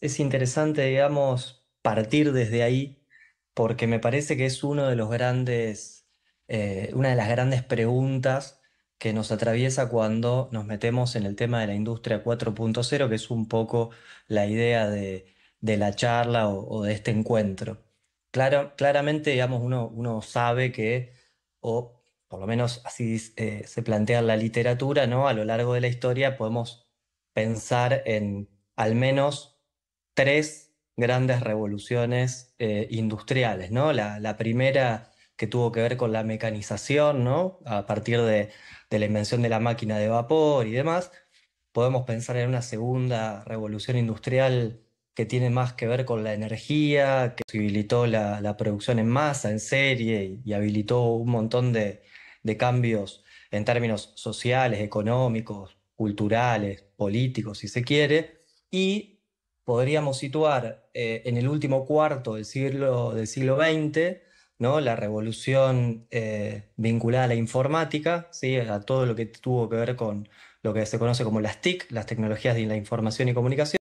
es interesante, digamos, partir desde ahí, porque me parece que es uno de los grandes, eh, una de las grandes preguntas que nos atraviesa cuando nos metemos en el tema de la industria 4.0, que es un poco la idea de, la charla o, de este encuentro. Claro, claramente, digamos, uno, uno sabe que, o por lo menos así eh, se plantea en la literatura, ¿no? A lo largo de la historia podemos pensar en al menos tres grandes revoluciones eh, industriales, ¿no? La, primera que tuvo que ver con la mecanización, ¿no? A partir de, la invención de la máquina de vapor y demás, podemos pensar en una segunda revolución industrial que tiene más que ver con la energía, que habilitó la, producción en masa, en serie, y, habilitó un montón de, de cambios en términos sociales, económicos, culturales, políticos, si se quiere, y podríamos situar eh, en el último cuarto del siglo, del siglo XX, ¿no? la revolución eh, vinculada a la informática, ¿sí? a todo lo que tuvo que ver con lo que se conoce como las TIC, las tecnologías de la información y comunicación.